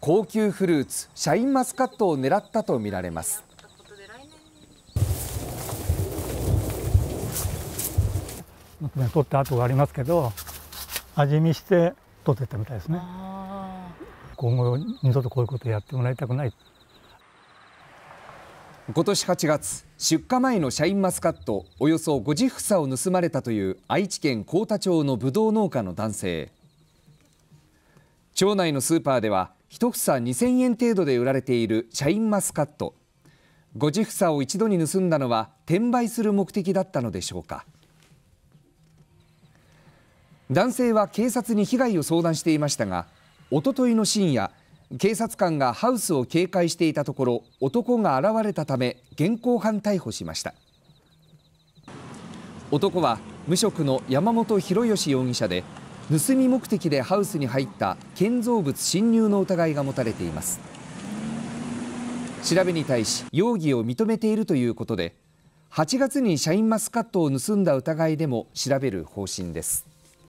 高級フルーツシャインマスカットを狙ったとみられます取った跡がありますけど味見して取ってたみたいですね今後二度とこういうことやってもらいたくない今年8月出荷前のシャインマスカットおよそ50房を盗まれたという愛知県幸田町のぶどう農家の男性町内のスーパーでは1房2000円程度で売られているシャインマスカット50房を一度に盗んだのは転売する目的だったのでしょうか男性は警察に被害を相談していましたがおとといの深夜警察官がハウスを警戒していたところ男が現れたため現行犯逮捕しました男は無職の山本博義容疑者で盗み目的でハウスに入った建造物侵入の疑いが持たれています調べに対し容疑を認めているということで8月にシャインマスカットを盗んだ疑いでも調べる方針です